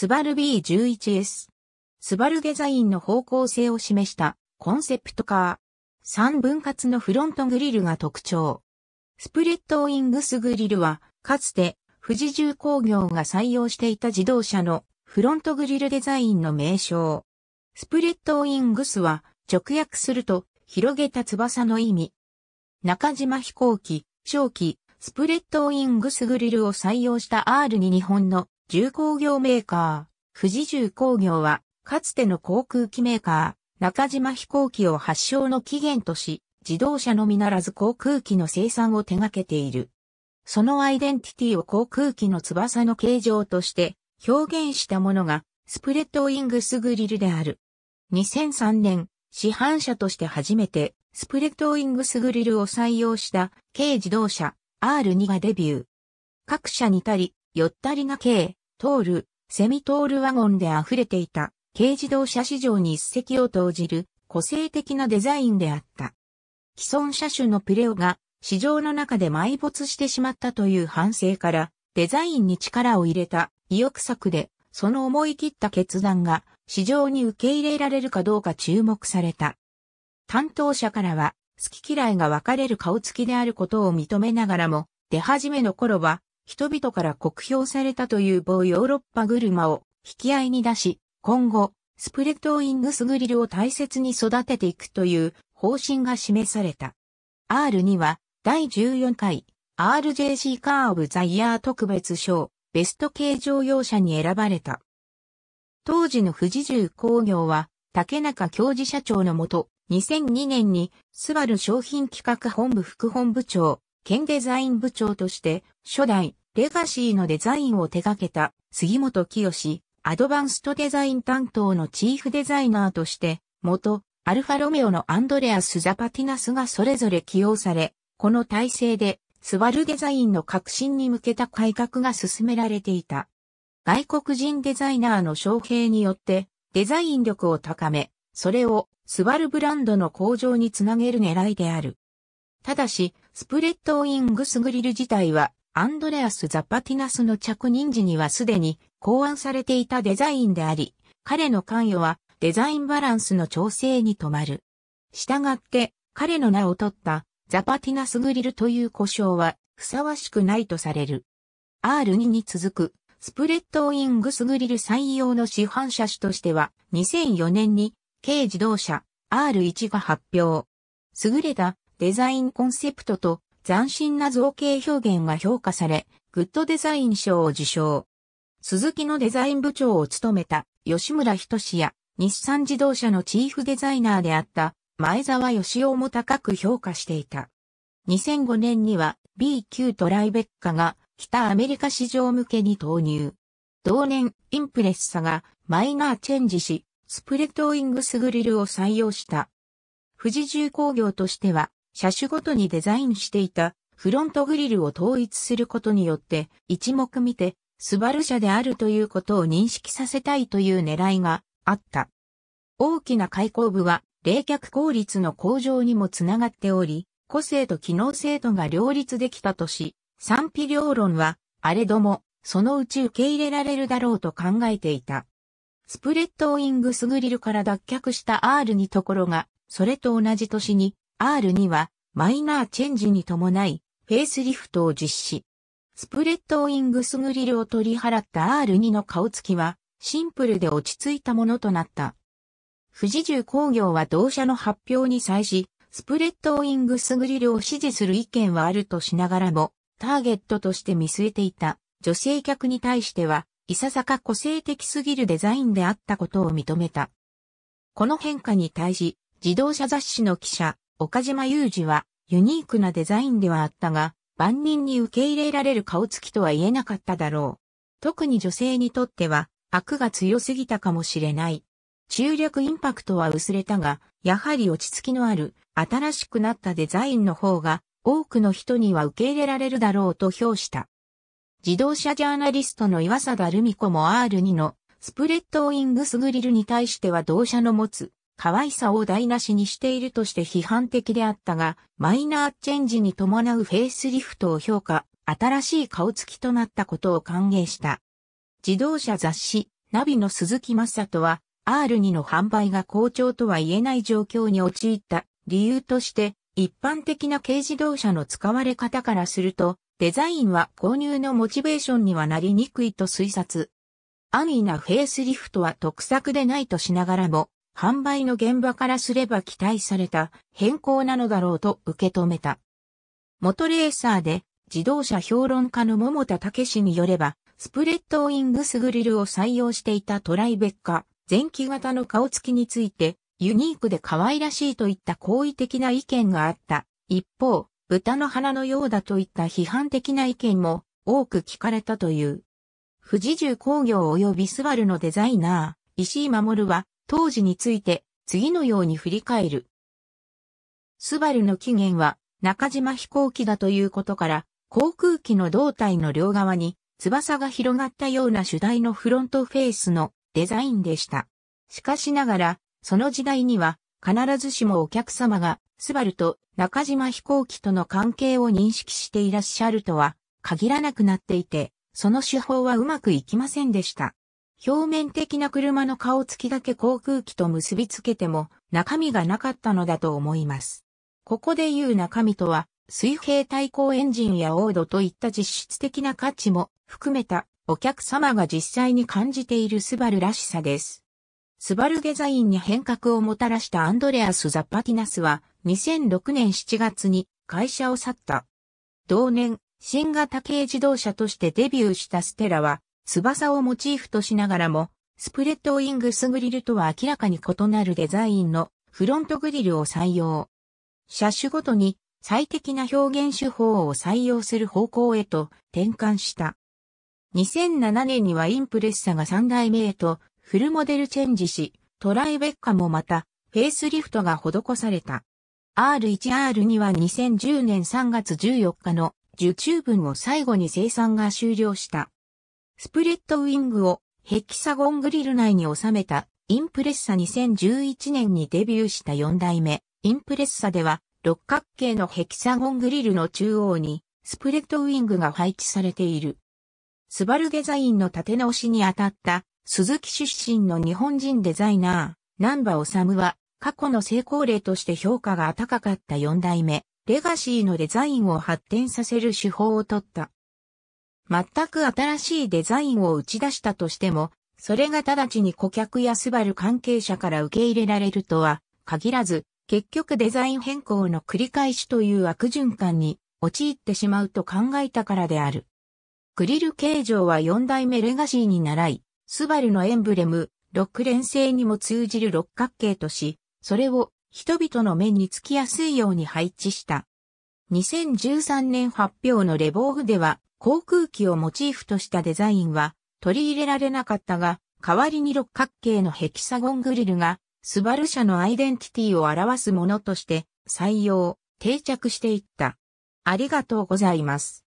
スバル B11S。スバルデザインの方向性を示したコンセプトカー。3分割のフロントグリルが特徴。スプレッドウィングスグリルは、かつて富士重工業が採用していた自動車のフロントグリルデザインの名称。スプレッドウィングスは直訳すると広げた翼の意味。中島飛行機、正機、スプレッドウィングスグリルを採用した R に日本の重工業メーカー、富士重工業は、かつての航空機メーカー、中島飛行機を発祥の起源とし、自動車のみならず航空機の生産を手掛けている。そのアイデンティティを航空機の翼の形状として表現したものが、スプレッドウィングスグリルである。2003年、市販車として初めて、スプレッドウィングスグリルを採用した軽自動車 R2 がデビュー。各社にたり、よったりな軽、通る、セミ通るワゴンで溢れていた、軽自動車市場に一石を投じる、個性的なデザインであった。既存車種のプレオが、市場の中で埋没してしまったという反省から、デザインに力を入れた意欲作で、その思い切った決断が市場に受け入れられるかどうか注目された。担当者からは好き嫌いが分かれる顔つきであることを認めながらも、出始めの頃は人々から酷評されたという某ヨーロッパ車を引き合いに出し、今後、スプレッドウィングスグリルを大切に育てていくという方針が示された。R には、第14回 RJC カー・オブ・ザ・イヤー特別賞、ベスト軽乗用車に選ばれた。当時の富士重工業は、竹中教授社長のもと、2002年に、スバル商品企画本部副本部長、県デザイン部長として、初代、レガシーのデザインを手掛けた杉本清、アドバンストデザイン担当のチーフデザイナーとして、元、アルファロメオのアンドレアス・ザパティナスがそれぞれ起用され、この体制で、スバルデザインの革新に向けた改革が進められていた。外国人デザイナーの招聘によって、デザイン力を高め、それをスバルブランドの向上につなげる狙いである。ただし、スプレッドウィングスグリル自体はアンドレアス・ザパティナスの着任時にはすでに考案されていたデザインであり、彼の関与はデザインバランスの調整に止まる。したがって彼の名を取ったザパティナスグリルという呼称はふさわしくないとされる。R2 に続くスプレッドウィングスグリル採用の市販車種としては2004年に軽自動車 R1 が発表。優れたデザインコンセプトと斬新な造形表現が評価され、グッドデザイン賞を受賞。鈴木のデザイン部長を務めた吉村志や日産自動車のチーフデザイナーであった前澤義雄も高く評価していた。2005年には B 級トライベッカが北アメリカ市場向けに投入。同年、インプレッサがマイナーチェンジし、スプレッドウィングスグリルを採用した。富士重工業としては、車種ごとにデザインしていたフロントグリルを統一することによって一目見てスバル車であるということを認識させたいという狙いがあった。大きな開口部は冷却効率の向上にもつながっており、個性と機能性とが両立できたとし、賛否両論は、あれども、そのうち受け入れられるだろうと考えていた。スプレッドウィングスグリルから脱却した R2 ところが、それと同じ年に R にはマイナーチェンジに伴いフェイスリフトを実施。スプレッドウィングスグリルを取り払った R2 の顔つきはシンプルで落ち着いたものとなった。富士重工業は同社の発表に際し、スプレッドウィングスグリルを支持する意見はあるとしながらも、ターゲットとして見据えていた女性客に対しては、いささか個性的すぎるデザインであったことを認めた。この変化に対し、自動車雑誌の記者、岡島裕二はユニークなデザインではあったが、万人に受け入れられる顔つきとは言えなかっただろう。特に女性にとっては、悪が強すぎたかもしれない。中略インパクトは薄れたが、やはり落ち着きのある、新しくなったデザインの方が、多くの人には受け入れられるだろうと評した。自動車ジャーナリストの岩貞ルミ子も R2 のスプレッドウィングスグリルに対しては同社の持つ可愛さを台無しにしているとして批判的であったが、マイナーチェンジに伴うフェイスリフトを評価、新しい顔つきとなったことを歓迎した。自動車雑誌、ナビの鈴木正人は、R2 の販売が好調とは言えない状況に陥った理由として、一般的な軽自動車の使われ方からすると、デザインは購入のモチベーションにはなりにくいと推察。安易なフェイスリフトは得策でないとしながらも、販売の現場からすれば期待された変更なのだろうと受け止めた。元レーサーで自動車評論家の桃田武氏によれば、スプレッドウィングスグリルを採用していたトライベッカ、前期型の顔つきについて、ユニークで可愛らしいといった好意的な意見があった。一方、豚の花のようだといった批判的な意見も多く聞かれたという。富士重工業及びスバルのデザイナー、石井守は、当時について次のように振り返る。スバルの起源は中島飛行機だということから、航空機の胴体の両側に翼が広がったような主題のフロントフェイスのデザインでした。しかしながら、その時代には必ずしもお客様がスバルと中島飛行機との関係を認識していらっしゃるとは限らなくなっていて、その手法はうまくいきませんでした。表面的な車の顔つきだけ航空機と結びつけても中身がなかったのだと思います。ここで言う中身とは、水平対向エンジンやオードといった実質的な価値も含めたお客様が実際に感じているスバルらしさです。スバルデザインに変革をもたらしたアンドレアス・ザパティナスは2006年7月に会社を去った。同年、新型軽自動車としてデビューしたステラは翼をモチーフとしながらも、スプレッドウィングスグリルとは明らかに異なるデザインのフロントグリルを採用。車種ごとに最適な表現手法を採用する方向へと転換した。2007年にはインプレッサが3代目へとフルモデルチェンジし、トライベッカもまたフェイスリフトが施された。R1R には2010年3月14日の受注分を最後に生産が終了した。スプレッドウィングをヘキサゴングリル内に収めたインプレッサ2011年にデビューした4代目インプレッサでは六角形のヘキサゴングリルの中央にスプレッドウィングが配置されている。スバルデザインの立て直しに当たった鈴木出身の日本人デザイナー、南波治は過去の成功例として評価が高かった4代目、レガシーのデザインを発展させる手法を取った。全く新しいデザインを打ち出したとしても、それが直ちに顧客やスバル関係者から受け入れられるとは限らず、結局デザイン変更の繰り返しという悪循環に陥ってしまうと考えたからである。グリル形状は4代目レガシーに習い、スバルのエンブレム、ク連星にも通じる六角形とし、それを人々の目につきやすいように配置した。2013年発表のレボーグでは、航空機をモチーフとしたデザインは取り入れられなかったが、代わりに六角形のヘキサゴングリルが、スバル社のアイデンティティを表すものとして採用、定着していった。ありがとうございます。